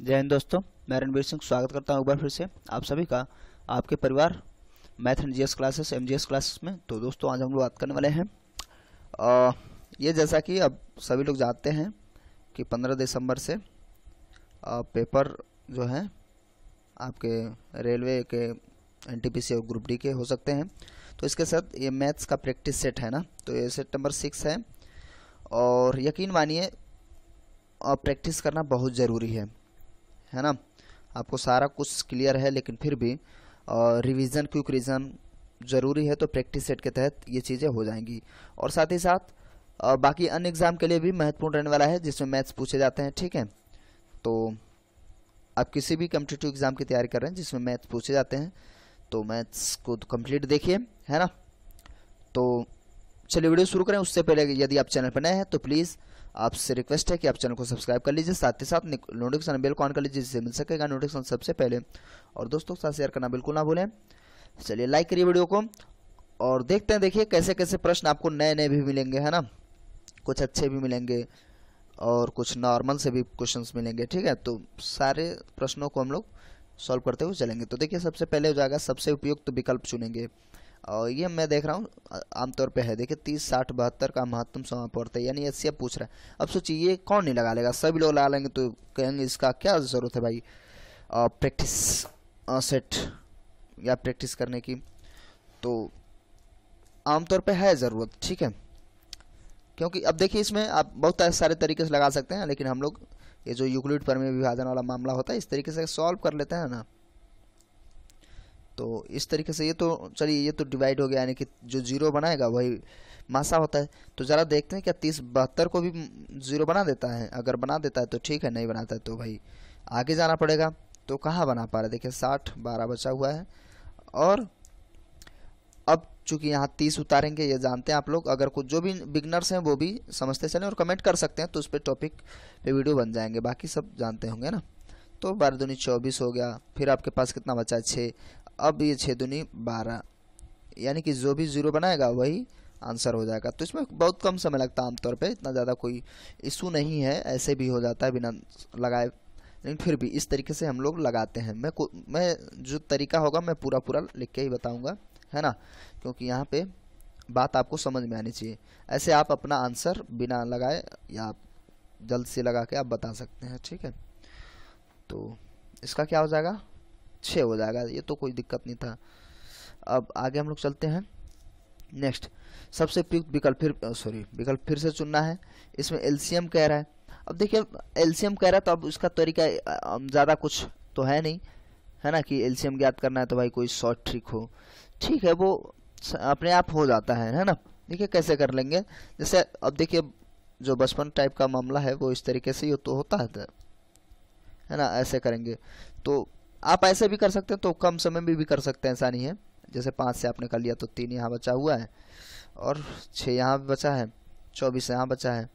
जय हिंद दोस्तों मैं रणवीर सिंह स्वागत करता हूँ एक बार फिर से आप सभी का आपके परिवार math and G classes M classes में तो दोस्तों आज हम लोग बात करने वाले हैं आ, ये जैसा कि अब सभी लोग जानते हैं कि पंद्रह दिसंबर से आ, पेपर जो है आपके रेलवे के एन और ग्रुप डी के हो सकते हैं तो इसके साथ ये मैथ्स का प्रैक्टिस सेट है ना तो ये सेट नंबर सिक्स है और यकीन मानिए प्रैक्टिस करना बहुत ज़रूरी है है ना आपको सारा कुछ क्लियर है लेकिन फिर भी रिवीजन क्विक रीजन ज़रूरी है तो प्रैक्टिस सेट के तहत ये चीज़ें हो जाएंगी और साथ ही साथ आ, बाकी अन्य एग्ज़ाम के लिए भी महत्वपूर्ण रहने वाला है जिसमें मैथ्स पूछे जाते हैं ठीक है तो आप किसी भी कम्पिटेटिव एग्ज़ाम की तैयारी कर रहे हैं जिसमें मैथ्स पूछे जाते हैं तो मैथ्स को कंप्लीट देखिए है ना तो चलिए वीडियो शुरू करें उससे पहले यदि आप चैनल पर नए हैं तो प्लीज़ आपसे रिक्वेस्ट है कि आप चैनल को सब्सक्राइब कर लीजिए साथ ही साथ नोटिफिकेशन बेल को ऑन कर लीजिए जिससे मिल सकेगा नोटिफिकेशन सबसे पहले और दोस्तों के साथ शेयर करना बिल्कुल ना भूलें चलिए लाइक करिए वीडियो को और देखते हैं देखिए कैसे कैसे प्रश्न आपको नए नए भी मिलेंगे है ना कुछ अच्छे भी मिलेंगे और कुछ नॉर्मल से भी क्वेश्चंस मिलेंगे ठीक है तो सारे प्रश्नों को हम लोग सॉल्व करते हुए चलेंगे तो देखिए सबसे पहले हो जाएगा सबसे उपयुक्त तो विकल्प चुनेंगे और ये मैं देख रहा हूँ आमतौर पे है देखिए तीस साठ बहत्तर का समाप्त समापवर्त है यानी एस पूछ रहा है अब सोचिए ये कौन नहीं लगा लेगा सभी लोग लगा लेंगे तो कहेंगे इसका क्या ज़रूरत है भाई प्रैक्टिस सेट या प्रैक्टिस करने की तो आमतौर पे है ज़रूरत ठीक है क्योंकि अब देखिए इसमें आप बहुत सारे तरीके से लगा सकते हैं लेकिन हम लोग ये जो यूक्लिड पर में विभाजन वाला मामला होता है इस तरीके से सॉल्व कर लेते हैं ना तो इस तरीके से ये तो चलिए ये तो डिवाइड हो गया यानी कि जो जीरो बनाएगा वही मासा होता है तो ज़रा देखते हैं क्या तीस बहत्तर को भी जीरो बना देता है अगर बना देता है तो ठीक है नहीं बनाता है तो भाई आगे जाना पड़ेगा तो कहाँ बना पा रहा है देखिए साठ बारह बचा हुआ है और अब चूंकि यहाँ तीस उतारेंगे ये जानते हैं आप लोग अगर कुछ जो भी बिगनर्स हैं वो भी समझते चलें और कमेंट कर सकते हैं तो उस पर टॉपिक पे वीडियो बन जाएंगे बाकी सब जानते होंगे ना तो बारह दूनी चौबीस हो गया फिर आपके पास कितना बचा है छः अब ये छः दुनी बारह यानी कि जो भी ज़ीरो बनाएगा वही आंसर हो जाएगा तो इसमें बहुत कम समय लगता है आमतौर पे इतना ज़्यादा कोई इशू नहीं है ऐसे भी हो जाता है बिना लगाए लेकिन फिर भी इस तरीके से हम लोग लगाते हैं मैं मैं जो तरीका होगा मैं पूरा पूरा लिख के ही बताऊँगा है ना क्योंकि यहाँ पर बात आपको समझ में आनी चाहिए ऐसे आप अपना आंसर बिना लगाए या जल्द से लगा के आप बता सकते हैं ठीक है तो इसका क्या हो जाएगा छः हो जाएगा ये तो कोई दिक्कत नहीं था अब आगे हम लोग चलते हैं नेक्स्ट सबसे उपयुक्त विकल्प फिर सॉरी विकल्प फिर से चुनना है इसमें एलसीएम कह रहा है अब देखिए एलसीएम कह रहा है तो अब उसका तरीका ज़्यादा कुछ तो है नहीं है ना कि एलसीएम ज्ञात करना है तो भाई कोई शॉर्ट ट्रिक हो ठीक है वो अपने आप हो जाता है है ना देखिए कैसे कर लेंगे जैसे अब देखिए जो बचपन टाइप का मामला है वो इस तरीके से ही तो होता है है ना ऐसे करेंगे तो आप ऐसे भी कर सकते हैं तो कम समय में भी, भी कर सकते हैं ऐसा नहीं है जैसे पाँच से आपने कर लिया तो तीन यहाँ बचा हुआ है और छः यहाँ बचा है चौबीस यहाँ बचा है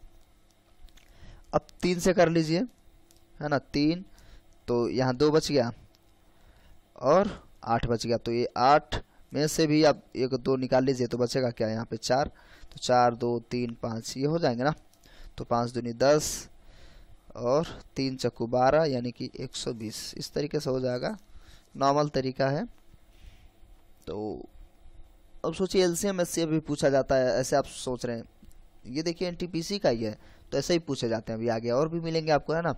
अब तीन से कर लीजिए है ना तीन तो यहाँ दो बच गया और आठ बच गया तो ये आठ में से भी आप एक दो निकाल लीजिए तो बचेगा क्या यहाँ पे चार तो चार दो तीन पाँच ये हो जाएंगे ना तो पाँच दूनी दस और तीन चक्कू बारह यानी कि 120 इस तरीके से हो जाएगा नॉर्मल तरीका है तो अब सोचिए L C M S C भी पूछा जाता है ऐसे आप सोच रहे हैं ये देखिए एन टी पी सी का ही है तो ऐसे ही पूछे जाते हैं अभी आगे और भी मिलेंगे आपको है ना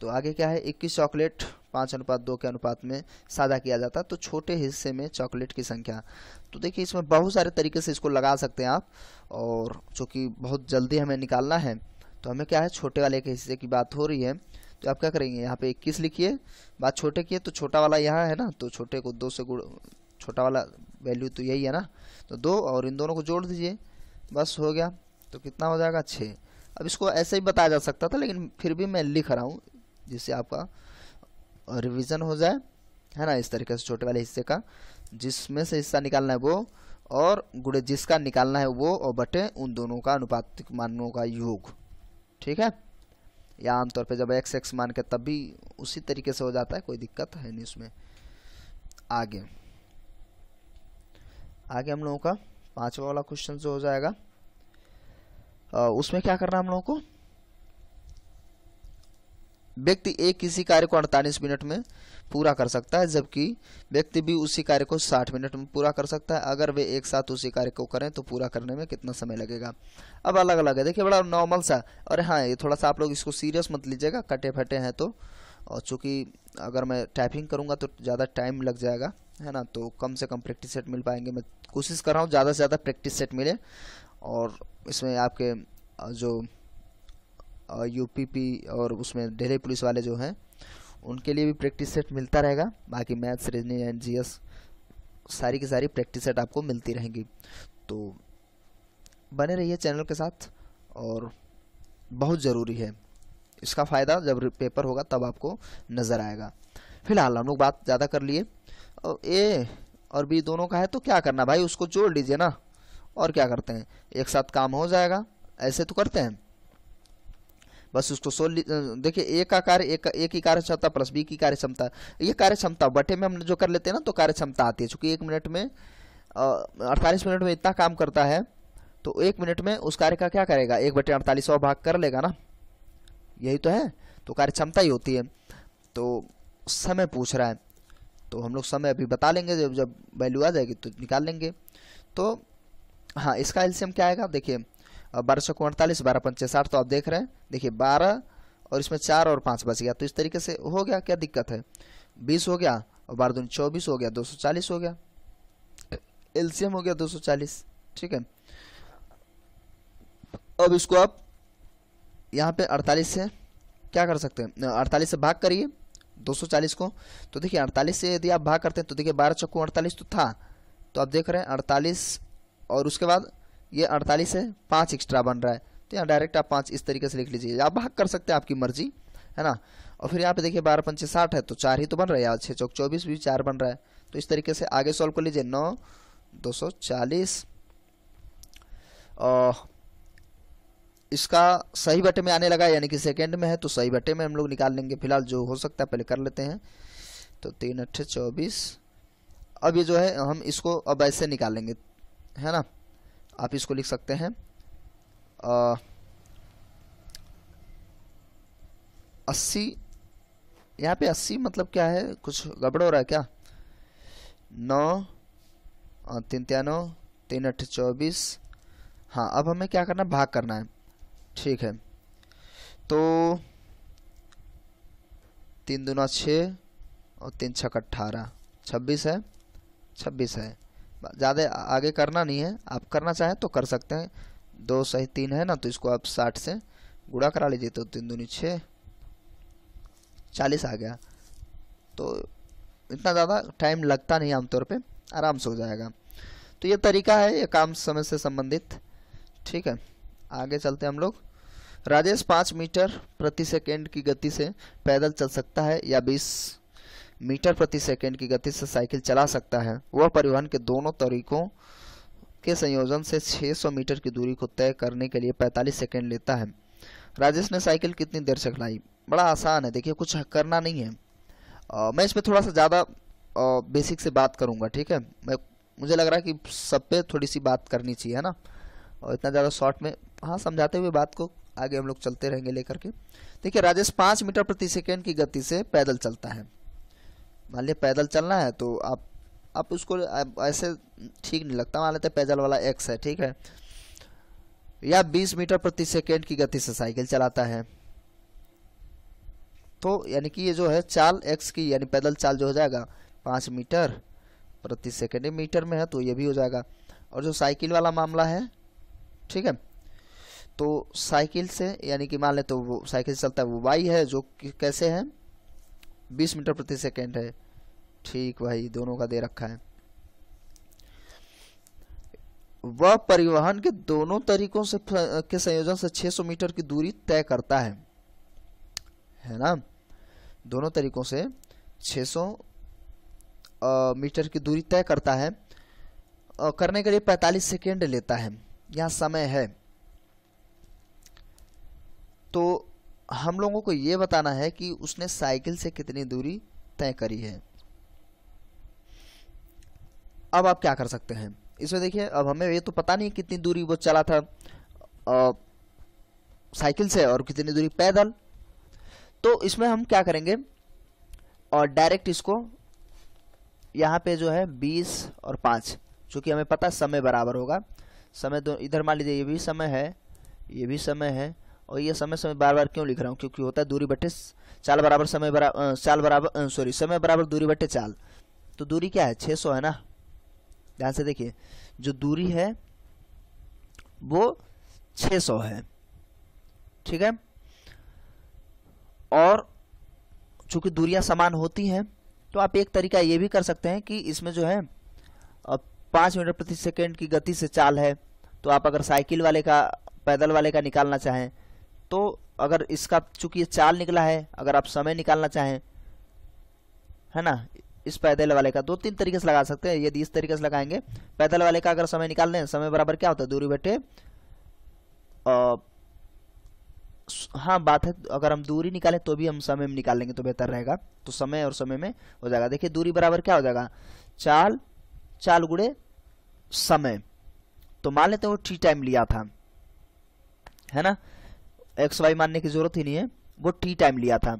तो आगे क्या है इक्कीस चॉकलेट पाँच अनुपात दो के अनुपात में सादा किया जाता है तो छोटे हिस्से में चॉकलेट की संख्या तो देखिए इसमें बहुत सारे तरीके से इसको लगा सकते हैं आप और चूँकि बहुत जल्दी हमें निकालना है तो हमें क्या है छोटे वाले के हिस्से की बात हो रही है तो आप क्या करेंगे यहाँ पे इक्कीस लिखिए बात छोटे की है तो छोटा वाला यहाँ है ना तो छोटे को दो से गुड़ छोटा वाला वैल्यू तो यही है ना तो दो और इन दोनों को जोड़ दीजिए बस हो गया तो कितना हो जाएगा छः अब इसको ऐसे ही बताया जा सकता था लेकिन फिर भी मैं लिख रहा हूँ जिससे आपका रिविज़न हो जाए है ना इस तरीके से छोटे वाले हिस्से का जिसमें से हिस्सा निकालना है वो और गुड़े जिसका निकालना है वो और बटे उन दोनों का अनुपातिक मानों का योग ठीक है या आमतौर पे जब एक्स एक्स मान के तब भी उसी तरीके से हो जाता है कोई दिक्कत है नहीं उसमें आगे आगे हम लोगों का पांचवा वाला क्वेश्चन जो हो जाएगा उसमें क्या करना हम लोगों को व्यक्ति ए किसी कार्य को अड़तालीस मिनट में पूरा कर सकता है जबकि व्यक्ति भी उसी कार्य को 60 मिनट में पूरा कर सकता है अगर वे एक साथ उसी कार्य को करें तो पूरा करने में कितना समय लगेगा अब अलग अलग है देखिए बड़ा नॉर्मल सा और हाँ ये थोड़ा सा आप लोग इसको सीरियस मत लीजिएगा कटे फटे हैं तो और चूँकि अगर मैं टाइपिंग करूँगा तो ज़्यादा टाइम लग जाएगा है ना तो कम से कम प्रैक्टिस सेट मिल पाएंगे मैं कोशिश कर रहा हूँ ज़्यादा से ज़्यादा प्रैक्टिस सेट मिले और इसमें आपके जो यूपीपी और उसमें डेली पुलिस वाले जो हैं उनके लिए भी प्रैक्टिस सेट मिलता रहेगा बाकी मैथ्स रीजनिंग एंड एस सारी की सारी प्रैक्टिस सेट आपको मिलती रहेंगी तो बने रहिए चैनल के साथ और बहुत ज़रूरी है इसका फ़ायदा जब पेपर होगा तब आपको नज़र आएगा फिलहाल हम लोग बात ज़्यादा कर लिए और ए और बी दोनों का है तो क्या करना भाई उसको जोड़ लीजिए ना और क्या करते हैं एक साथ काम हो जाएगा ऐसे तो करते हैं बस उसको सोल देखिए ए का कार्य एक, ए की कार्य क्षमता प्लस बी की कार्य क्षमता ये कार्य क्षमता बटे में हम जो कर लेते हैं ना तो कार्य क्षमता आती है चूंकि एक मिनट में अड़तालीस मिनट में इतना काम करता है तो एक मिनट में उस कार्य का क्या करेगा एक बटे अड़तालीस भाग कर लेगा ना यही तो है तो कार्य क्षमता ही होती है तो समय पूछ रहा है तो हम लोग समय अभी बता लेंगे जब जब वैल्यू आ जाएगी तो निकाल लेंगे तो हाँ इसका एलसीएम क्या आएगा देखिए बारह सौ अड़तालीस बारह पंचे साठ तो आप देख रहे हैं देखिए बारह और इसमें चार और पाँच बच गया तो इस तरीके से हो गया क्या दिक्कत है बीस हो गया और बारह दून चौबीस हो गया दो सौ चालीस हो गया एल्सियम हो गया दो सौ चालीस ठीक है अब इसको आप यहाँ पे अड़तालीस से क्या कर सकते हैं अड़तालीस से भाग करिए 240 को तो देखिए 48 से यदि आप भाग करते हैं तो देखिए बारह चक्कू 48 तो था तो आप देख रहे हैं 48 और उसके बाद ये अड़तालीस है पाँच एक्स्ट्रा बन रहा है तो यहाँ डायरेक्ट आप पाँच इस तरीके से लिख लीजिए आप भाग कर सकते हैं आपकी मर्जी है ना और फिर यहाँ पे देखिए बारह पंचे साठ है तो चार ही तो बन रहा है यहाँ छः चौक चौबीस भी चार बन रहा है तो इस तरीके से आगे सॉल्व कर लीजिए नौ दो सौ चालीस इसका सही बटे में आने लगा यानी कि सेकेंड में है तो सही बटे में हम लोग निकाल लेंगे फिलहाल जो हो सकता है पहले कर लेते हैं तो तीन अट्ठे चौबीस अब ये जो है हम इसको अब ऐसे निकालेंगे है ना आप इसको लिख सकते हैं अस्सी यहाँ पे अस्सी मतलब क्या है कुछ गड़बड़ हो रहा है क्या नौ तीन तिनतानो तीन अठ चौबीस हाँ अब हमें क्या करना भाग करना है ठीक है तो तीन दुना छः और तीन छक अट्ठारह छब्बीस है छब्बीस है ज़्यादा आगे करना नहीं है आप करना चाहें तो कर सकते हैं दो सही तीन है ना तो इसको आप साठ से गुड़ा करा लीजिए तो तीन दूनी छः चालीस आ गया तो इतना ज़्यादा टाइम लगता नहीं आमतौर पे आराम से हो जाएगा तो ये तरीका है ये काम समय से संबंधित ठीक है आगे चलते हम लोग राजेश पाँच मीटर प्रति सेकेंड की गति से पैदल चल सकता है या बीस मीटर प्रति सेकंड की गति से साइकिल चला सकता है वह परिवहन के दोनों तरीकों के संयोजन से 600 मीटर की दूरी को तय करने के लिए 45 सेकंड लेता है राजेश ने साइकिल कितनी देर से चलाई बड़ा आसान है देखिए कुछ करना नहीं है आ, मैं इसमें थोड़ा सा ज़्यादा बेसिक से बात करूँगा ठीक है मैं मुझे लग रहा है कि सब पे थोड़ी सी बात करनी चाहिए है ना और इतना ज़्यादा शॉर्ट में हाँ समझाते हुए बात को आगे हम लोग चलते रहेंगे लेकर के देखिए राजेश पाँच मीटर प्रति सेकेंड की गति से पैदल चलता है मान लिया पैदल चलना है तो आप आप उसको ऐसे ठीक नहीं लगता मान लेते पैदल वाला एक्स है ठीक है या 20 मीटर प्रति सेकेंड की गति से साइकिल चलाता है तो यानी कि ये जो है चाल एक्स की यानी पैदल चाल जो हो जाएगा पाँच मीटर प्रति सेकेंड मीटर में है तो ये भी हो जाएगा और जो साइकिल वाला मामला है ठीक है तो साइकिल से यानी कि मान ले तो वो साइकिल चलता है वो वाई है जो कैसे है बीस मीटर प्रति सेकेंड है ठीक भाई दोनों का दे रखा है वह परिवहन के दोनों तरीकों से के संयोजन से 600 मीटर की दूरी तय करता है है ना दोनों तरीकों से 600 मीटर की दूरी तय करता है करने के लिए 45 सेकेंड लेता है यहाँ समय है तो हम लोगों को ये बताना है कि उसने साइकिल से कितनी दूरी तय करी है अब आप क्या कर सकते हैं इसमें देखिए अब हमें ये तो पता नहीं कितनी दूरी वो चला था साइकिल से और कितनी दूरी पैदल तो इसमें हम क्या करेंगे और डायरेक्ट इसको यहाँ पे जो है बीस और पाँच चूँकि हमें पता समय बराबर होगा समय दो तो इधर मान लीजिए ये भी समय है ये भी समय है और ये समय समय बार बार क्यों लिख रहा हूँ क्योंकि होता है दूरी बटे चाल बराबर समय बराबर चाल बराबर सॉरी समय बराबर दूरी बटे चाल तो दूरी क्या है 600 है ना ध्यान से देखिए जो दूरी है वो 600 है ठीक है और चूंकि दूरियां समान होती हैं तो आप एक तरीका ये भी कर सकते हैं कि इसमें जो है पाँच मीटर प्रति सेकेंड की गति से चाल है तो आप अगर साइकिल वाले का पैदल वाले का निकालना चाहें तो अगर इसका चूंकि चाल निकला है अगर आप समय निकालना चाहें है ना इस पैदल वाले का दो तीन तरीके से लगा सकते हैं यदि इस तरीके से लगाएंगे पैदल वाले का अगर समय निकाल लें समय बराबर क्या होता है दूरी बैठे हाँ बात है अगर हम दूरी निकालें तो भी हम समय में निकाल लेंगे तो बेहतर रहेगा तो समय और समय में हो जाएगा देखिए दूरी बराबर क्या हो जाएगा चाल चाल गुड़े समय तो मान लेते हैं वो टी टाइम लिया था है ना एक्स वाई मानने की जरूरत ही नहीं है वो टी टाइम लिया था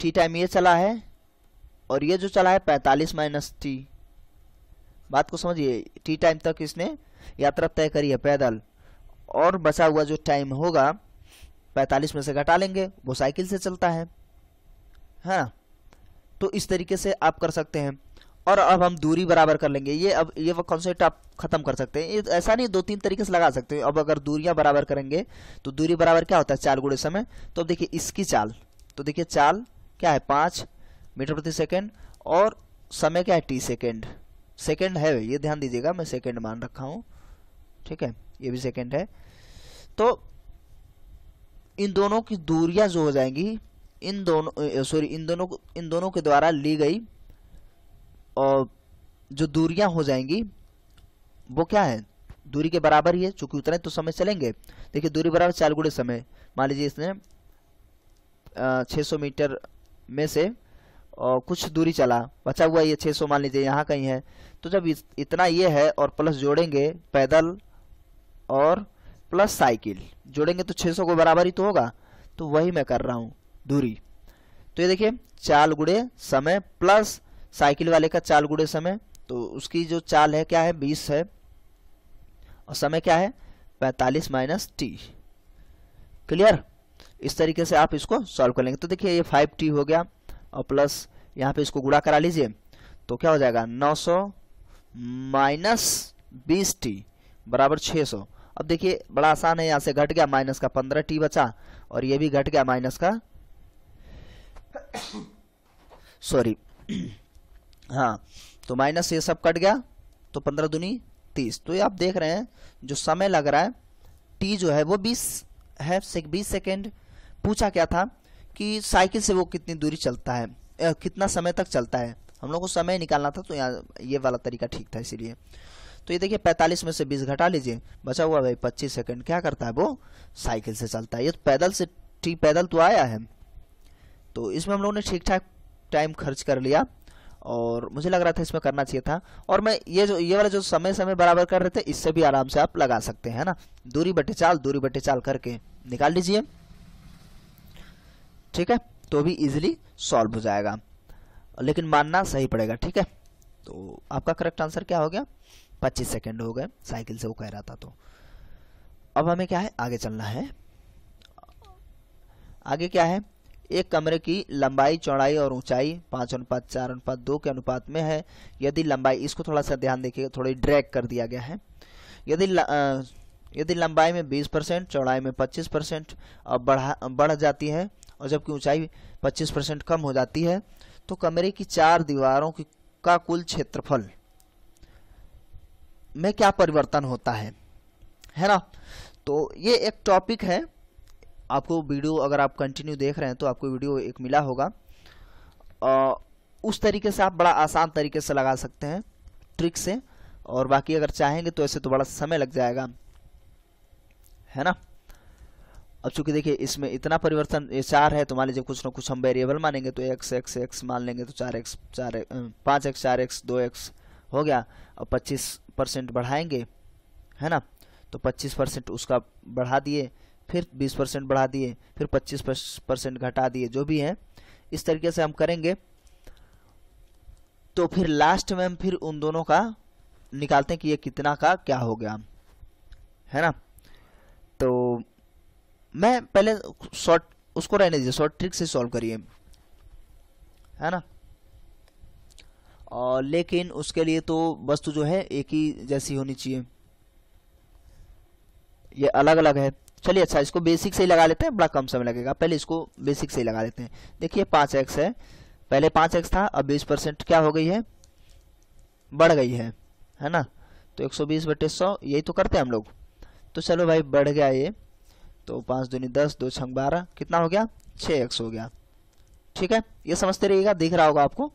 टी टाइम ये चला है और ये जो चला है पैंतालीस माइनस टी बात को समझिए टी टाइम तक इसने यात्रा तय करी है पैदल और बचा हुआ जो टाइम होगा पैंतालीस में से घटा लेंगे वो साइकिल से चलता है हाँ तो इस तरीके से आप कर सकते हैं और अब हम दूरी बराबर कर लेंगे ये अब ये वो कॉन्सेप्ट आप खत्म कर सकते हैं ऐसा नहीं दो तीन तरीके से लगा सकते हैं अब अगर दूरियां बराबर करेंगे तो दूरी बराबर क्या होता है चाल गुड़े समय तो अब देखिए इसकी चाल तो देखिए चाल क्या है पाँच मीटर प्रति सेकेंड और समय क्या है टी सेकेंड सेकेंड है ये ध्यान दीजिएगा मैं सेकेंड मान रखा हूँ ठीक है ये भी सेकेंड है तो इन दोनों की दूरियां जो हो जाएंगी इन दोनों सॉरी इन दोनों इन दोनों के द्वारा ली गई जो दूरियां हो जाएंगी वो क्या है दूरी के बराबर ही है चूंकि उतने तो समय चलेंगे देखिए दूरी बराबर चार गुड़े समय मान लीजिए इसने छः सौ मीटर में से और कुछ दूरी चला बचा हुआ ये 600 मान लीजिए यहाँ कहीं है तो जब इतना ये है और प्लस जोड़ेंगे पैदल और प्लस साइकिल जोड़ेंगे तो 600 को बराबर ही तो होगा तो वही मैं कर रहा हूँ दूरी तो ये देखिए चाल गुड़े समय प्लस साइकिल वाले का चाल गुड़े समय तो उसकी जो चाल है क्या है बीस है और समय क्या है पैंतालीस माइनस टी क्लियर इस तरीके से आप इसको सॉल्व कर लेंगे तो देखिए ये फाइव टी हो गया और प्लस यहाँ पे इसको गुड़ा करा लीजिए तो क्या हो जाएगा नौ सौ माइनस बीस टी बराबर छः सौ अब देखिए बड़ा आसान है यहाँ से घट गया माइनस का पंद्रह टी बचा और ये भी घट गया माइनस का सॉरी हाँ तो माइनस ये सब कट गया तो पंद्रह दूनी तीस तो ये आप देख रहे हैं जो समय लग रहा है टी जो है वो बीस है बीस सेकेंड पूछा क्या था कि साइकिल से वो कितनी दूरी चलता है ए, कितना समय तक चलता है हम लोग को समय निकालना था तो यहाँ ये वाला तरीका ठीक था इसीलिए तो ये देखिए 45 में से 20 घटा लीजिए बचा हुआ भाई 25 सेकंड क्या करता है वो साइकिल से चलता है ये तो पैदल से टी पैदल तो आया है तो इसमें हम लोगों ने ठीक ठाक टाइम खर्च कर लिया और मुझे लग रहा था इसमें करना चाहिए था और मैं ये जो ये वाला जो समय समय बराबर कर रहे थे इससे भी आराम से आप लगा सकते हैं ना दूरी बटे चाल दूरी बटे चाल करके निकाल लीजिए ठीक है तो भी इजिली सॉल्व हो जाएगा लेकिन मानना सही पड़ेगा ठीक है तो आपका करेक्ट आंसर क्या हो गया पच्चीस सेकेंड हो गए साइकिल से वो कह रहा था तो अब हमें क्या है आगे चलना है आगे क्या है एक कमरे की लंबाई चौड़ाई और ऊंचाई पाँच अनुपात चार अनुपात दो के अनुपात में है यदि लंबाई इसको थोड़ा सा ध्यान देखिएगा थोड़ी ड्रैग कर दिया गया है यदि यदि लंबाई में बीस परसेंट चौड़ाई में पच्चीस परसेंट और बढ़ा बढ़ जाती है और जबकि ऊंचाई पच्चीस परसेंट कम हो जाती है तो कमरे की चार दीवारों की का कुल क्षेत्रफल में क्या परिवर्तन होता है है ना तो ये एक टॉपिक है आपको वीडियो अगर आप कंटिन्यू देख रहे हैं तो आपको वीडियो एक मिला होगा आ, उस तरीके से आप बड़ा आसान तरीके से लगा सकते हैं ट्रिक से और बाकी अगर चाहेंगे तो ऐसे तो बड़ा समय लग जाएगा है ना अब चूंकि देखिए इसमें इतना परिवर्तन ये चार है तो मान लीजिए कुछ ना कुछ हम वेरिएबल मानेंगे तो एक्स एक्स एक्स मान लेंगे तो चार एक्स चार पाँच एक्स चार एक्स दो एक्स हो गया और पच्चीस परसेंट बढ़ाएंगे है ना तो पच्चीस परसेंट उसका बढ़ा दिए फिर 20 परसेंट बढ़ा दिए फिर 25 परसेंट घटा दिए जो भी है इस तरीके से हम करेंगे तो फिर लास्ट में हम फिर उन दोनों का निकालते हैं कि ये कितना का क्या हो गया है ना तो मैं पहले शॉर्ट उसको रहने दीजिए शॉर्ट ट्रिक से सॉल्व करिए है ना और लेकिन उसके लिए तो वस्तु जो है एक ही जैसी होनी चाहिए ये अलग अलग है चलिए अच्छा इसको बेसिक से ही लगा लेते हैं बड़ा कम समय लगेगा पहले इसको बेसिक से ही लगा लेते हैं देखिए पाँच एक्स है पहले पाँच एक्स था अब बीस परसेंट क्या हो गई है बढ़ गई है है ना तो एक सौ बीस बटे सौ यही तो करते हैं हम लोग तो चलो भाई बढ़ गया ये तो पाँच दूनी दस दो छंग बारह कितना हो गया छः एक्स हो गया ठीक है ये समझते रहिएगा दिख रहा होगा आपको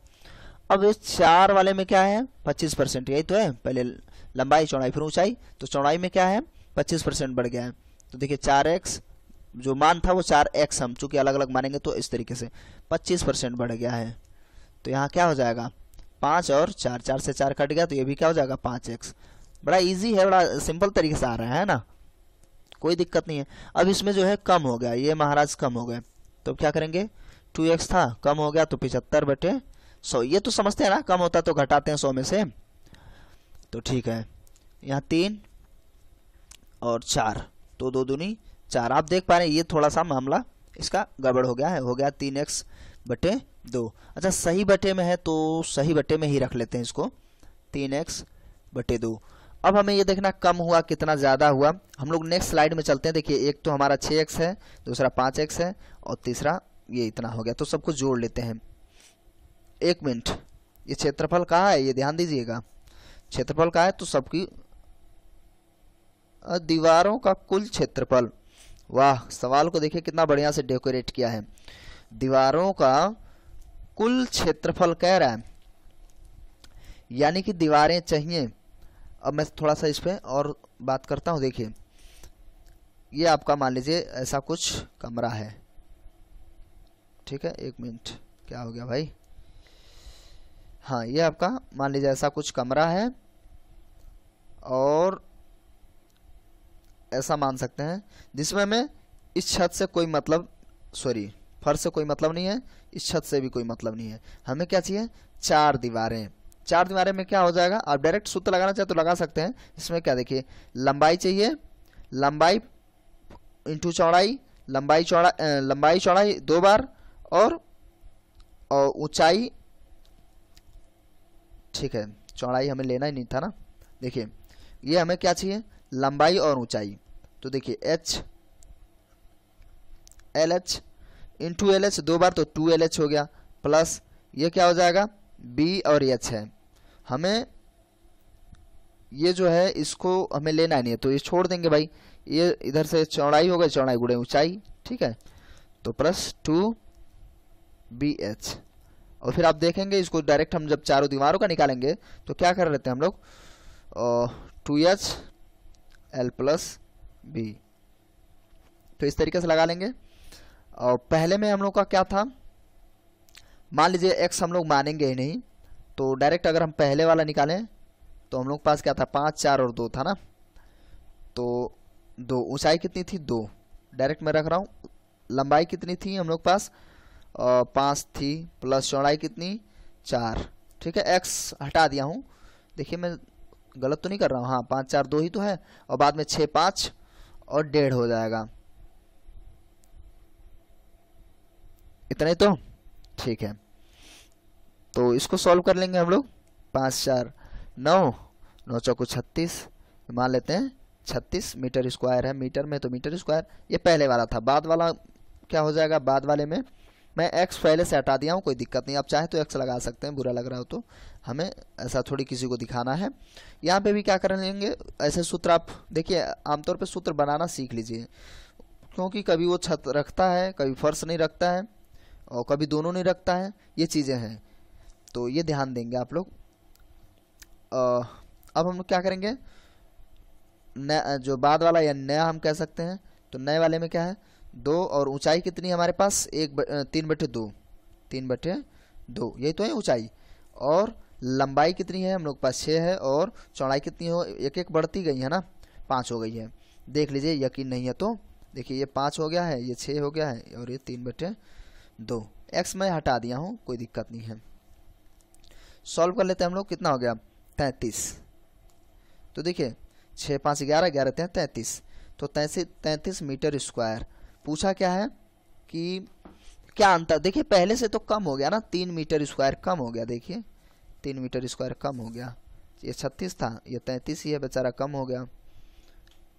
अब इस चार वाले में क्या है पच्चीस परसेंट यही तो है पहले लंबाई चौड़ाई फिर ऊंचाई तो चौड़ाई में क्या है पच्चीस परसेंट बढ़ गया है तो देखिए चार एक्स जो मान था वो चार एक्स हम चूंकि अलग अलग मानेंगे तो इस तरीके से पच्चीस परसेंट बढ़ गया है तो यहाँ क्या हो जाएगा पाँच और चार चार से चार कट गया तो ये भी क्या हो जाएगा पाँच एक्स बड़ा इजी है बड़ा सिंपल तरीके से आ रहा है ना कोई दिक्कत नहीं है अब इसमें जो है कम हो गया ये महाराज कम हो गए तो क्या करेंगे टू एक्स था कम हो गया तो पिचहत्तर बटे सौ ये तो समझते हैं ना कम होता तो घटाते हैं सौ में से तो ठीक है यहाँ तीन और चार तो दो दूनी चार आप देख पा रहे हैं ये थोड़ा सा मामला इसका गड़बड़ हो गया है हो गया तीन एक्स बटे दो अच्छा सही बटे में है तो सही बटे में ही रख लेते हैं इसको तीन एक्स बटे दो अब हमें ये देखना कम हुआ कितना ज़्यादा हुआ हम लोग नेक्स्ट स्लाइड में चलते हैं देखिए एक तो हमारा छः एक्स है दूसरा पाँच एक्स है और तीसरा ये इतना हो गया तो सबको जोड़ लेते हैं एक मिनट ये क्षेत्रफल कहाँ है ये ध्यान दीजिएगा क्षेत्रफल कहाँ है तो सबकी दीवारों का कुल क्षेत्रफल वाह सवाल को देखिए कितना बढ़िया से डेकोरेट किया है दीवारों का कुल क्षेत्रफल कह रहा है यानी कि दीवारें चाहिए अब मैं थोड़ा सा इस पर और बात करता हूँ देखिए ये आपका मान लीजिए ऐसा कुछ कमरा है ठीक है एक मिनट क्या हो गया भाई हाँ ये आपका मान लीजिए ऐसा कुछ कमरा है और ऐसा मान सकते हैं जिसमें हमें इस छत से कोई मतलब सॉरी फर्श से कोई मतलब नहीं है इस छत से भी कोई मतलब नहीं है हमें क्या चाहिए चार दीवारें चार दीवारें में क्या हो जाएगा आप डायरेक्ट सूत्र लगाना चाहे तो लगा सकते हैं इसमें क्या देखिए लंबाई चाहिए लंबाई इंटू चौड़ाई लंबाई चौड़ा लंबाई चौड़ाई दो बार और और ऊंचाई ठीक है चौड़ाई हमें लेना ही नहीं था ना देखिए ये हमें क्या चाहिए लंबाई और ऊंचाई तो देखिए H L H into L H दो बार तो टू एल एच हो गया प्लस ये क्या हो जाएगा बी और एच है हमें ये जो है इसको हमें लेना नहीं है तो ये छोड़ देंगे भाई ये इधर से चौड़ाई हो गई चौड़ाई गुड़े ऊंचाई ठीक है तो प्लस टू बी एच और फिर आप देखेंगे इसको डायरेक्ट हम जब चारों दीवारों का निकालेंगे तो क्या कर लेते हैं हम लोग two H L plus B तो इस तरीके से लगा लेंगे और पहले में हम लोग का क्या था मान लीजिए एक्स हम लोग मानेंगे ही नहीं तो डायरेक्ट अगर हम पहले वाला निकालें तो हम लोग पास क्या था पाँच चार और दो था ना तो दो ऊंचाई कितनी थी दो डायरेक्ट मैं रख रहा हूँ लंबाई कितनी थी हम लोग पास पाँच थी प्लस चौड़ाई कितनी चार ठीक है एक्स हटा दिया हूँ देखिए मैं गलत तो नहीं कर रहा हूँ हाँ पाँच चार दो ही तो है और बाद में छः पाँच और डेढ़ हो जाएगा इतना ही तो ठीक है तो इसको सॉल्व कर लेंगे हम लोग पाँच चार नौ नौ चौको छत्तीस मान लेते हैं छत्तीस मीटर स्क्वायर है मीटर में तो मीटर स्क्वायर ये पहले वाला था बाद वाला क्या हो जाएगा बाद वाले में मैं एक्स पहले से हटा दिया हूँ कोई दिक्कत नहीं आप चाहे तो एक्स लगा सकते हैं बुरा लग रहा हो तो हमें ऐसा थोड़ी किसी को दिखाना है यहाँ पे भी क्या कर लेंगे ऐसे सूत्र आप देखिए आमतौर पर सूत्र बनाना सीख लीजिए क्योंकि कभी वो छत रखता है कभी फर्श नहीं रखता है और कभी दोनों नहीं रखता है ये चीज़ें हैं तो ये ध्यान देंगे आप लोग अब हम लोग क्या करेंगे नया जो बाद वाला या नया हम कह सकते हैं तो नए वाले में क्या है दो और ऊंचाई कितनी हमारे पास एक ब, तीन बटे दो तीन बटे दो यही तो है ऊंचाई और लंबाई कितनी है हम लोग पास छः है और चौड़ाई कितनी हो एक एक बढ़ती गई है ना पाँच हो गई है देख लीजिए यकीन नहीं है तो देखिए ये पाँच हो गया है ये छः हो गया है और ये तीन बटे दो एक्स मैं हटा दिया हूँ कोई दिक्कत नहीं है सॉल्व कर लेते हैं हम लोग कितना हो गया तैंतीस तो देखिए छः पाँच ग्यारह ग्यारह तैंतीस तो तैंतीस तैंतीस मीटर स्क्वायर पूछा क्या है कि क्या अंतर देखिए पहले से तो कम हो गया ना तीन मीटर स्क्वायर कम हो गया देखिए तीन मीटर स्क्वायर कम हो गया ये छत्तीस था ये तैंतीस ही है बेचारा कम हो गया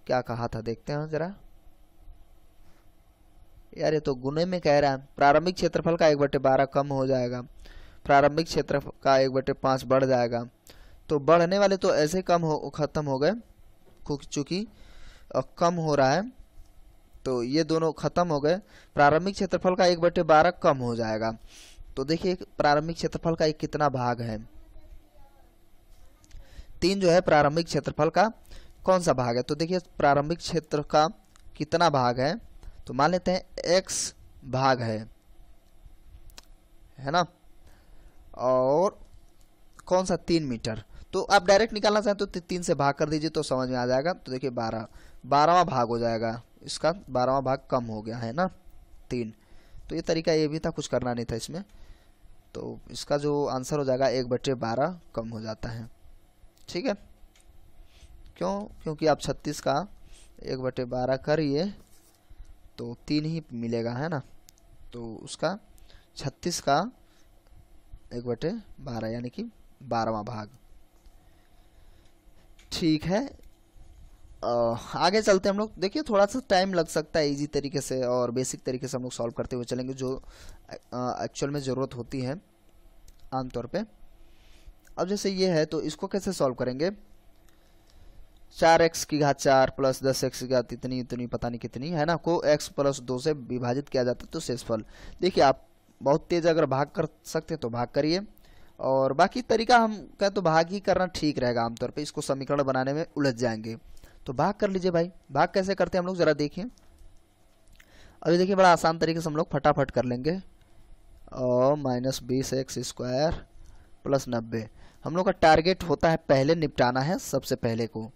क्या कहा था देखते हैं जरा यार ये तो गुने में कह रहा है प्रारंभिक क्षेत्रफल का एक बटे बारह कम हो जाएगा प्रारंभिक क्षेत्र का एक बटे पाँच बढ़ जाएगा तो बढ़ने वाले तो ऐसे कम हो ख़त्म हो गए चूँकि कम हो रहा है तो ये दोनों खत्म हो गए प्रारंभिक क्षेत्रफल का एक बटे बारह कम हो जाएगा तो देखिए प्रारंभिक क्षेत्रफल का एक कितना भाग है तीन जो है प्रारंभिक क्षेत्रफल का कौन सा भाग है तो देखिए प्रारंभिक क्षेत्र का कितना भाग है तो मान लेते हैं एक्स भाग है है ना और कौन सा तीन मीटर तो आप डायरेक्ट निकालना चाहें तो तीन से भाग कर दीजिए तो समझ में आ जाएगा तो देखिए बारह बारहवा भाग हो जाएगा इसका बारहवा भाग कम हो गया है ना तीन तो ये तरीका ये भी था कुछ करना नहीं था इसमें तो इसका जो आंसर हो जाएगा एक बटे बारह कम हो जाता है ठीक है क्यों क्योंकि आप छत्तीस का एक बटे बारह करिए तो तीन ही मिलेगा है ना तो उसका छत्तीस का एक बटे बारह यानी कि बारहवा भाग ठीक है आगे चलते हम लोग देखिए थोड़ा सा टाइम लग सकता है इजी तरीके से और बेसिक तरीके से हम लोग सॉल्व करते हुए चलेंगे जो एक्चुअल में ज़रूरत होती है आमतौर पे अब जैसे ये है तो इसको कैसे सॉल्व करेंगे चार एक्स की घात चार प्लस दस एक्स की घात इतनी इतनी पता नहीं कितनी है ना को एक्स प्लस दो से विभाजित किया जाता है तो फल देखिए आप बहुत तेज़ अगर भाग कर सकते हैं तो भाग करिए और बाकी तरीका हम कहें तो भाग ही करना ठीक रहेगा आमतौर पे इसको समीकरण बनाने में उलझ जाएंगे तो भाग कर लीजिए भाई भाग कैसे करते हैं हम लोग ज़रा देखिए अभी देखिए बड़ा आसान तरीके से हम लोग फटाफट कर लेंगे और माइनस बीस एक्स स्क्वायर प्लस नब्बे हम लोग का टारगेट होता है पहले निपटाना है सबसे पहले को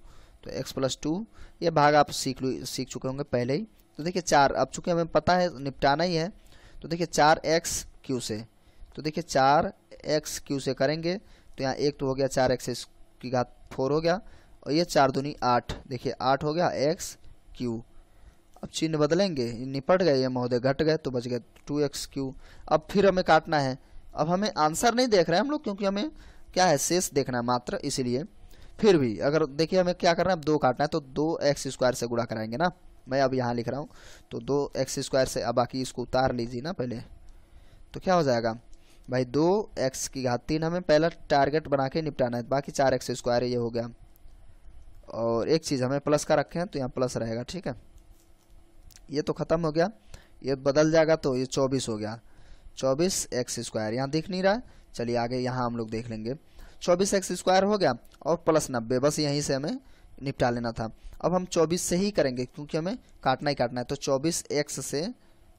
तो एक्स प्लस टू ये भाग आप सीख लू सीख चुके होंगे पहले ही तो देखिए चार अब चूँकि हमें पता है निपटाना ही है तो देखिए चार एक्स क्यू से तो देखिए चार एक्स क्यू से करेंगे तो यहाँ एक तो हो गया चार एक्स की घात फोर हो गया और ये चार दूनी आठ देखिए आठ हो गया एक्स क्यू अब चिन्ह बदलेंगे निपट गए ये महोदय घट गए तो बच गए टू एक्स क्यू अब फिर हमें काटना है अब हमें आंसर नहीं देख रहे हैं हम लोग क्योंकि हमें क्या है शेष देखना है मात्र इसीलिए फिर भी अगर देखिए हमें क्या करना है अब दो काटना है तो दो एक्स स्क्वायर से गुणा कराएंगे ना मैं अब यहाँ लिख रहा हूँ तो दो एक्स स्क्वायर से अब बाकी इसको उतार लीजिए ना पहले तो क्या हो जाएगा भाई दो एक्स की घात तीन हमें पहला टारगेट बना के निपटाना है बाकी चार एक्स स्क्वायर ये हो गया और एक चीज़ हमें प्लस का रखे हैं तो यहाँ प्लस रहेगा ठीक है ये तो ख़त्म हो गया ये बदल जाएगा तो ये चौबीस हो गया चौबीस एक्स स्क्वायर यहाँ दिख नहीं रहा चलिए आगे यहाँ हम लोग देख लेंगे चौबीस एक्स स्क्वायर हो गया और प्लस नब्बे बस यहीं से हमें निपटा लेना था अब हम चौबीस से ही करेंगे क्योंकि हमें काटना ही काटना है तो चौबीस एक्स से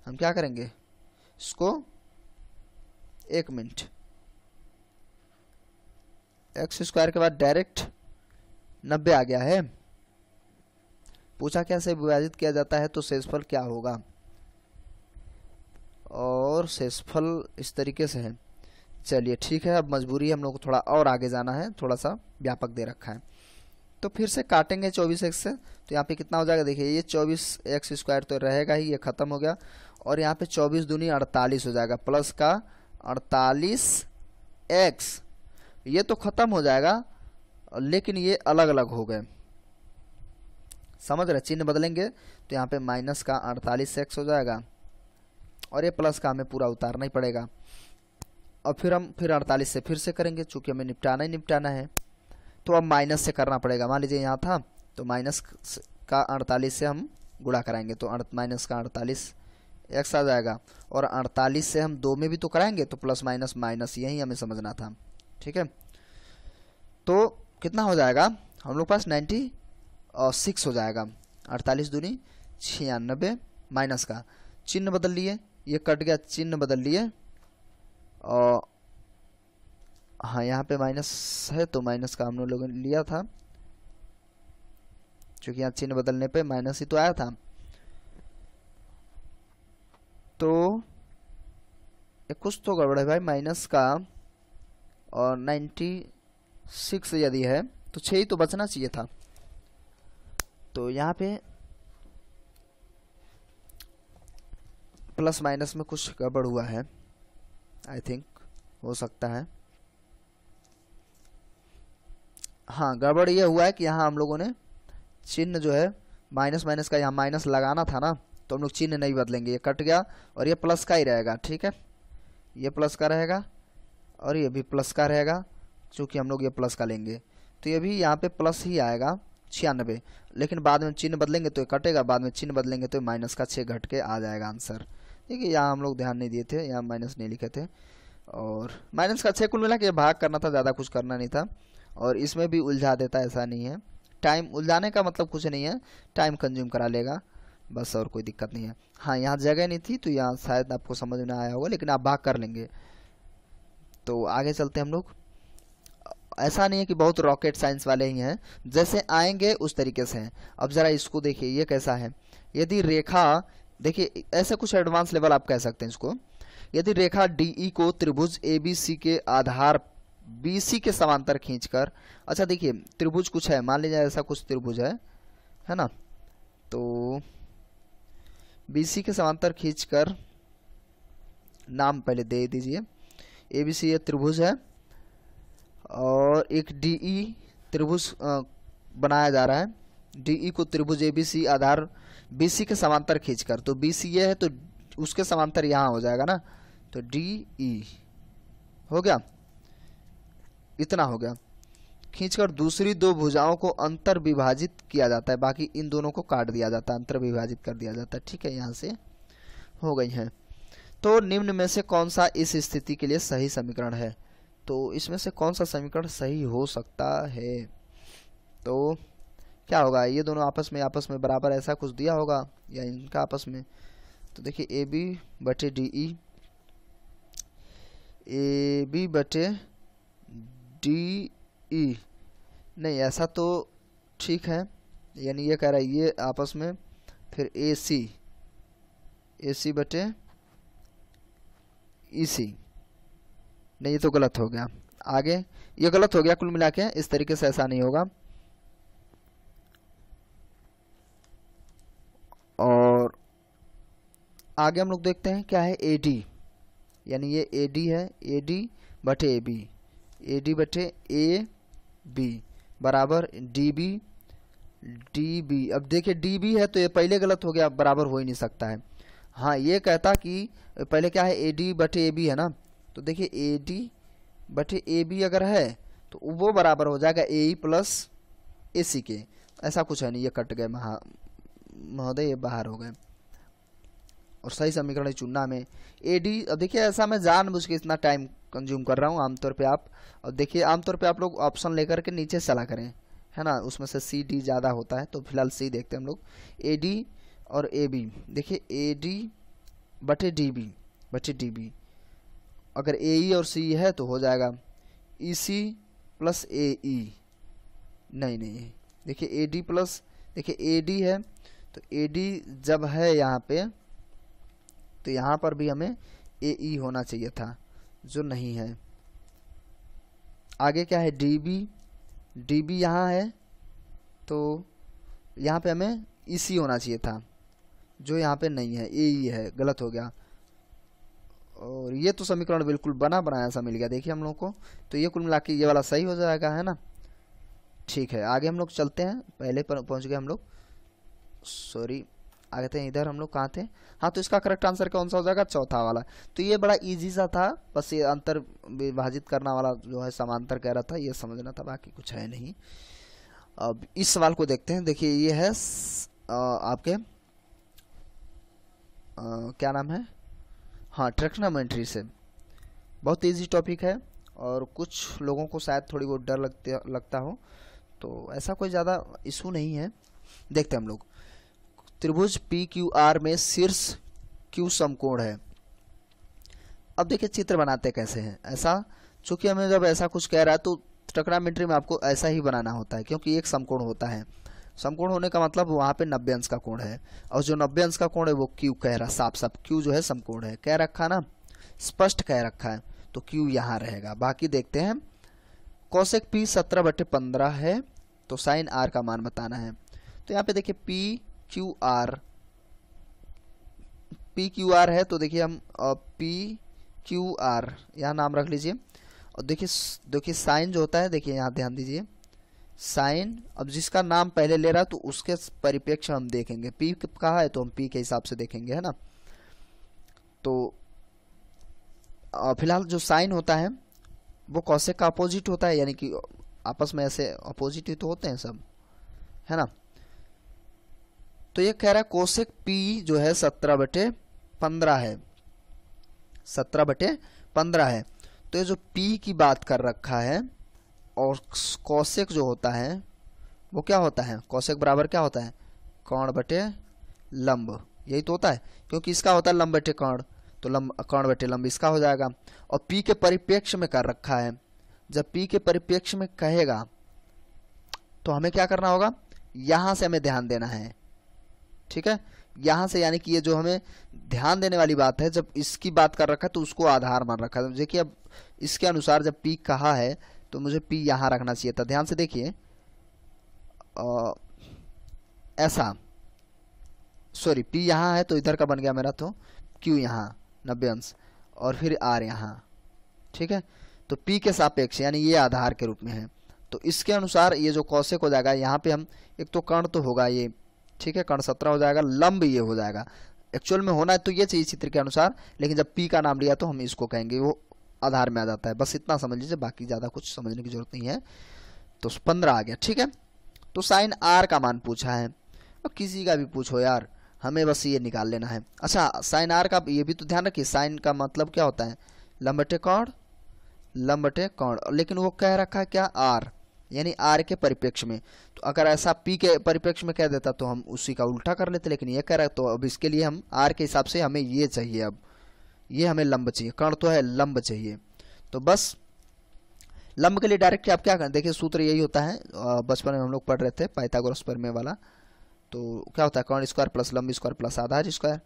हम क्या करेंगे इसको एक मिनट एक्स स्क्वायर के बाद डायरेक्ट नब्बे आ गया है पूछा क्या से विभाजित किया जाता है तो शेषफल क्या होगा और शेषफल इस तरीके से है चलिए ठीक है अब मजबूरी हम लोग को थोड़ा और आगे जाना है थोड़ा सा व्यापक दे रखा है तो फिर से काटेंगे चौबीस एक्स से तो यहाँ पे कितना हो जाएगा देखिए ये चौबीस एक्स स्क्वायर तो रहेगा ही ये ख़त्म हो गया और यहाँ पे चौबीस दूनी अड़तालीस हो जाएगा प्लस का अड़तालीस एक्स ये तो ख़त्म हो जाएगा लेकिन ये अलग अलग हो गए समझ रहे चिन्ह बदलेंगे तो यहाँ पे माइनस का अड़तालीस एक्स हो जाएगा और ये प्लस का हमें पूरा उतारना ही पड़ेगा और फिर हम फिर अड़तालीस से फिर से करेंगे चूँकि हमें निपटाना ही निपटाना है तो अब माइनस से करना पड़ेगा मान लीजिए यहाँ था तो माइनस का अड़तालीस से हम गुड़ा कराएंगे तो माइनस का अड़तालीस एक्स आ जाएगा और अड़तालीस से हम दो में भी तो कराएंगे तो प्लस माइनस माइनस यही हमें समझना था ठीक है तो कितना हो जाएगा हम लोग पास नाइन्टी और सिक्स हो जाएगा अड़तालीस दूनी छियानबे माइनस का चिन्ह बदल लिए ये कट गया चिन्ह बदल लिए और हाँ यहाँ पे माइनस है तो माइनस का हम लोगों ने लिया था क्योंकि यहाँ चिन्ह बदलने पे माइनस ही तो आया था तो ये कुछ तो गड़बड़ है भाई माइनस का और नाइन्टी सिक्स यदि है तो छः ही तो बचना चाहिए था तो यहाँ पे प्लस माइनस में कुछ गड़बड़ हुआ है आई थिंक हो सकता है हाँ गड़बड़ ये हुआ है कि यहाँ हम लोगों ने चिन्ह जो है माइनस माइनस का यहाँ माइनस लगाना था ना तो हम लोग चिन्ह नहीं बदलेंगे ये कट गया और ये प्लस का ही रहेगा ठीक है ये प्लस का रहेगा और ये भी प्लस का रहेगा चूँकि हम लोग ये प्लस का लेंगे तो ये भी यहाँ पे प्लस ही आएगा छियानबे लेकिन बाद में चिन्ह बदलेंगे तो ये कटेगा बाद में चिन्ह बदलेंगे तो माइनस का छः घट के आ जाएगा आंसर ठीक है यहाँ हम लोग ध्यान नहीं दिए थे यहाँ माइनस नहीं लिखे थे और माइनस का छः कुल मिला के भाग करना था ज़्यादा कुछ करना नहीं था और इसमें भी उलझा देता ऐसा नहीं है टाइम उलझाने का मतलब कुछ नहीं है टाइम कंज्यूम करा लेगा बस और कोई दिक्कत नहीं है हाँ यहाँ जगह नहीं थी तो यहाँ शायद आपको समझ में आया होगा लेकिन आप भाग कर लेंगे तो आगे चलते हैं हम लोग ऐसा नहीं है कि बहुत रॉकेट साइंस वाले ही हैं जैसे आएंगे उस तरीके से हैं अब ज़रा इसको देखिए ये कैसा है यदि रेखा देखिए ऐसा कुछ एडवांस लेवल आप कह सकते हैं इसको यदि रेखा डी e को त्रिभुज ए बी सी के आधार बी सी के समांतर खींचकर अच्छा देखिए त्रिभुज कुछ है मान लीजिए ऐसा कुछ त्रिभुज है है ना तो बी सी के समांतर खींचकर नाम पहले दे दीजिए ए बी सी ये त्रिभुज है और एक डी ई e त्रिभुज बनाया जा रहा है डी ई e को त्रिभुज A B C Aadhaar B C के समांतर खींचकर तो बी सी ये है तो उसके समांतर यहाँ हो जाएगा ना तो डी ई e, हो गया इतना हो गया खींचकर दूसरी दो भुजाओं को अंतर विभाजित किया जाता है बाकी इन दोनों को काट दिया जाता है अंतर विभाजित कर दिया जाता है ठीक है यहाँ से हो गई हैं तो निम्न में से कौन सा इस स्थिति के लिए सही समीकरण है तो इसमें से कौन सा समीकरण सही हो सकता है तो क्या होगा ये दोनों आपस में आपस में बराबर ऐसा कुछ दिया होगा या इनका आपस में तो देखिए ए बी बटे डी ई ए बी बटे डी ई e। नहीं ऐसा तो ठीक है यानी ये कह रहा है ये आपस में फिर ए सी ए सी बटे ई e सी नहीं ये तो गलत हो गया आगे ये गलत हो गया कुल मिला के इस तरीके से ऐसा नहीं होगा और आगे हम लोग देखते हैं क्या है ए डी यानी ये ए डी है ए डी बटे ए बी ए डी बटे ए बी बराबर डी बी डी बी अब देखिए डी बी है तो ये पहले गलत हो गया बराबर हो ही नहीं सकता है हाँ ये कहता कि पहले क्या है ए डी बटे ए बी है ना तो देखिए ए डी बटे ए बी अगर है तो वो बराबर हो जाएगा ए ई प्लस ए सी के ऐसा कुछ है नहीं ये कट गए महा महोदय ये बाहर हो गए और सही समीकरण चुनना में ए डी अब देखिए ऐसा मैं जानबूझ के इतना टाइम कंज्यूम कर रहा हूँ आमतौर पे आप और देखिए आमतौर पे आप लोग ऑप्शन लेकर के नीचे चला करें है ना उसमें से सी डी ज़्यादा होता है तो फिलहाल सी देखते हैं हम लोग ए डी और ए बी देखिए ए डी बटे डी बी बटे डी बी अगर ए ई e और सी e है तो हो जाएगा ई सी प्लस ए ई नहीं नहीं देखिए ए डी प्लस देखिए ए डी है तो ए डी जब है यहाँ पे तो यहाँ पर भी हमें ए ई e होना चाहिए था जो नहीं है आगे क्या है डी बी डी बी यहाँ है तो यहाँ पे हमें ई सी होना चाहिए था जो यहाँ पे नहीं है ए ई है गलत हो गया और ये तो समीकरण बिल्कुल बना बनाया सा मिल गया देखिए हम लोग को तो ये कुल मिला के ये वाला सही हो जाएगा है ना ठीक है आगे हम लोग चलते हैं पहले पहुँच गए हम लोग सॉरी आगे थे इधर हम लोग कहाँ थे हाँ तो इसका करेक्ट आंसर कौन सा हो जाएगा चौथा वाला तो ये बड़ा इजी सा था बस ये अंतर विभाजित करना वाला जो है समांतर कह रहा था ये समझना था बाकी कुछ है नहीं अब इस सवाल को देखते हैं देखिए ये है आपके आ, क्या नाम है हाँ ट्रैक्नामेंट्री से बहुत ईजी टॉपिक है और कुछ लोगों को शायद थोड़ी बहुत डर लगते लगता हो तो ऐसा कोई ज़्यादा इशू नहीं है देखते हैं हम लोग त्रिभुज पी क्यू आर में शीर्ष क्यू समकोण है अब देखिए चित्र बनाते कैसे हैं ऐसा चूंकि हमें जब ऐसा कुछ कह रहा है तो ट्रकनामेंट्री में आपको ऐसा ही बनाना होता है क्योंकि एक समकोण होता है समकोण होने का मतलब वहाँ पे नब्बे अंश का कोण है और जो नब्बे अंश का कोण है वो क्यू कह रहा साफ साफ क्यू जो है समकोण है कह रखा ना स्पष्ट कह रखा है तो क्यू यहाँ रहेगा बाकी देखते हैं कौशिक पी सत्रह बटे पंद्रह है तो साइन आर का मान बताना है तो यहाँ पे देखिए P Q R P Q R है तो देखिए हम पी क्यू आर यहाँ नाम रख लीजिए और देखिए देखिए साइन जो होता है देखिए यहाँ ध्यान दीजिए साइन अब जिसका नाम पहले ले रहा तो उसके परिप्रेक्ष्य हम देखेंगे पी कहा है तो हम पी के हिसाब से देखेंगे है ना तो फिलहाल जो साइन होता है वो कौशे का अपोजिट होता है यानी कि आपस में ऐसे अपोजिट ही तो होते हैं सब है ना तो ये कह रहा है कोशिक पी जो है सत्रह बटे पंद्रह है सत्रह बटे पंद्रह है तो ये जो पी की बात कर रखा है और कौशिक जो होता है वो क्या होता है कौशिक बराबर क्या होता है कर्ण बटे लंब यही तो होता है क्योंकि इसका होता है लंब बटे कर्ण तो लंब कर्ण बटे लंब इसका हो जाएगा और पी के परिप्रेक्ष्य में कर रखा है जब पी के परिप्रेक्ष्य में कहेगा तो हमें क्या करना होगा यहाँ से हमें ध्यान देना है ठीक है यहाँ से यानी कि ये जो हमें ध्यान देने वाली बात है जब इसकी बात कर रखा है तो उसको आधार मान रखा है तो देखिए अब इसके अनुसार जब पी कहा है तो मुझे पी यहाँ रखना चाहिए था ध्यान से देखिए ऐसा सॉरी पी यहाँ है तो इधर का बन गया मेरा तो क्यू यहाँ नब्बे अंश और फिर आर यहाँ ठीक है तो पी के सापेक्ष यानी ये आधार के रूप में है तो इसके अनुसार ये जो कौशिक हो जाएगा यहाँ पे हम एक तो कर्ण तो होगा ये ठीक है कर्ण सत्रह हो जाएगा लंब ये हो जाएगा एक्चुअल में होना है तो ये चाहिए चित्र के अनुसार लेकिन जब पी का नाम लिया तो हम इसको कहेंगे वो आधार में आ जाता है बस इतना समझ लीजिए बाकी ज़्यादा कुछ समझने की जरूरत नहीं है तो पंद्रह आ गया ठीक है तो साइन आर का मान पूछा है और किसी का भी पूछो यार हमें बस ये निकाल लेना है अच्छा साइन आर का ये भी तो ध्यान रखिए साइन का मतलब क्या होता है लंबटे कौड़ लंबटे कौड़ लेकिन वो कह रखा है क्या आर यानी आर के परिप्रेक्ष्य में तो अगर ऐसा पी के परिप्रेक्ष्य में कह देता तो हम उसी का उल्टा कर लेते लेकिन ये कह रहा तो अब इसके लिए हम आर के हिसाब से हमें ये चाहिए अब ये हमें लंब चाहिए कर्ण तो है लंब चाहिए तो बस लंब के लिए डायरेक्ट आप क्या करें देखिए सूत्र यही होता है बचपन में हम लोग पढ़ रहे थे पाइथागोरस प्रमेय वाला तो क्या होता है कर्ण स्क्वायर प्लस लंब स्क्वायर प्लस आधार स्क्वायर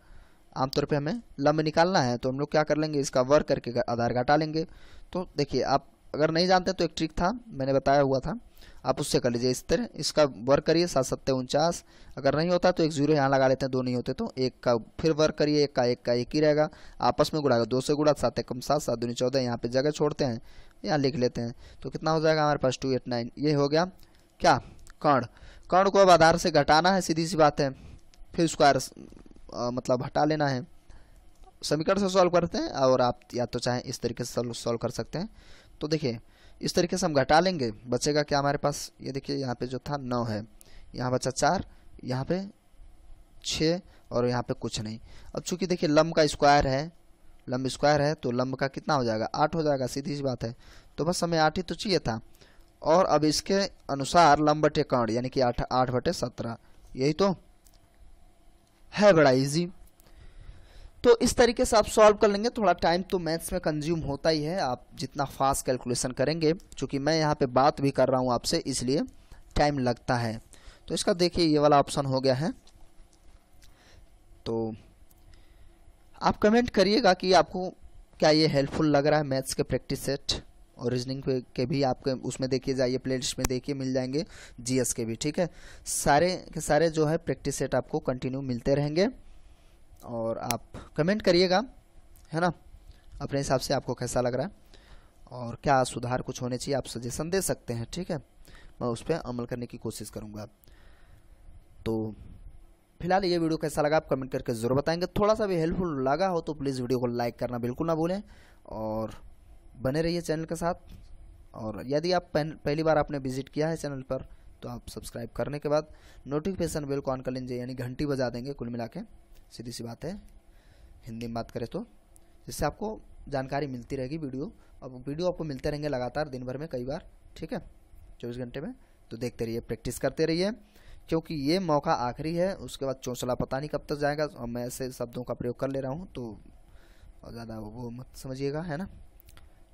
आमतौर पे हमें लंब निकालना है तो हम लोग क्या कर लेंगे इसका वर्क करके आधार घटा लेंगे तो देखिए आप अगर नहीं जानते तो एक ट्रिक था मैंने बताया हुआ था आप उससे कर लीजिए इस तरह इसका वर्क करिए सात सत्तर उनचास अगर नहीं होता तो एक जीरो यहाँ लगा लेते हैं दो नहीं होते तो एक का फिर वर्क करिए एक का एक का एक ही रहेगा आपस में गुड़ा दो से गुड़ा सात एक कम सात सात दो चौदह यहाँ पर जगह छोड़ते हैं यहाँ लिख लेते हैं तो कितना हो जाएगा हमारे पास टू एट नाइन ये हो गया क्या कर्ण कर्ण को अब आधार से घटाना है सीधी सी बात है फिर स्क्वायर मतलब हटा लेना है समीकरण से सॉल्व करते हैं और आप या तो चाहें इस तरीके से सॉल्व कर सकते हैं तो देखिए इस तरीके से हम घटा लेंगे बचेगा क्या हमारे पास ये देखिए यहाँ पे जो था नौ है यहाँ बचा चार यहाँ पे छः और यहाँ पे कुछ नहीं अब चूंकि देखिए लम्ब का स्क्वायर है लम्ब स्क्वायर है तो लम्ब का कितना हो जाएगा आठ हो जाएगा सीधी सी बात है तो बस हमें आठ ही तो चाहिए था और अब इसके अनुसार लम्ब बटे कर्ण यानी कि आठ आठ बटे सत्रह यही तो है बड़ा इजी तो इस तरीके से आप सॉल्व कर लेंगे थोड़ा टाइम तो मैथ्स में कंज्यूम होता ही है आप जितना फास्ट कैलकुलेशन करेंगे चूँकि मैं यहाँ पे बात भी कर रहा हूँ आपसे इसलिए टाइम लगता है तो इसका देखिए ये वाला ऑप्शन हो गया है तो आप कमेंट करिएगा कि आपको क्या ये हेल्पफुल लग रहा है मैथ्स के प्रैक्टिस सेट और रीजनिंग के भी आपके उसमें देखिए जाइए प्ले लिस्ट में देखिए मिल जाएंगे जीएस के भी ठीक है सारे के सारे जो है प्रैक्टिस सेट आपको कंटिन्यू मिलते रहेंगे और आप कमेंट करिएगा है ना अपने हिसाब से आपको कैसा लग रहा है और क्या सुधार कुछ होने चाहिए आप सजेशन दे सकते हैं ठीक है मैं उस पर अमल करने की कोशिश करूँगा तो फिलहाल ये वीडियो कैसा लगा आप कमेंट करके ज़रूर बताएंगे थोड़ा सा भी हेल्पफुल लगा हो तो प्लीज़ वीडियो को लाइक करना बिल्कुल ना भूलें और बने रहिए चैनल के साथ और यदि आप पहली बार आपने विजिट किया है चैनल पर तो आप सब्सक्राइब करने के बाद नोटिफिकेशन बिल को ऑन कर लीजिए यानी घंटी बजा देंगे कुल मिला के सीधी सी बात है हिंदी में बात करें तो जिससे आपको जानकारी मिलती रहेगी वीडियो अब वीडियो आपको मिलते रहेंगे लगातार दिन भर में कई बार ठीक है चौबीस घंटे में तो देखते रहिए प्रैक्टिस करते रहिए क्योंकि ये मौका आखिरी है उसके बाद चौंसला पता नहीं कब तक जाएगा और मैं ऐसे शब्दों का प्रयोग कर ले रहा हूँ तो ज़्यादा वो मत समझिएगा है ना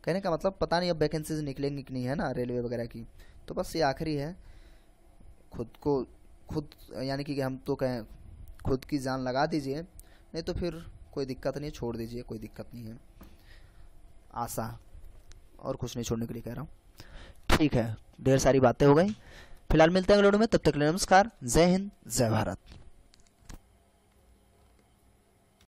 कहने का मतलब पता नहीं अब वैकेंसीज निकलेंगी कि नहीं है ना रेलवे वगैरह की तो बस ये आखिरी है खुद को खुद यानी कि हम तो कहें खुद की जान लगा दीजिए नहीं तो फिर कोई दिक्कत नहीं छोड़ दीजिए कोई दिक्कत नहीं है आशा और कुछ नहीं छोड़ने के लिए कह रहा हूँ ठीक है ढेर सारी बातें हो गई फिलहाल मिलते हैं अगले वीडियो में तब तक के लिए नमस्कार जय हिंद जय भारत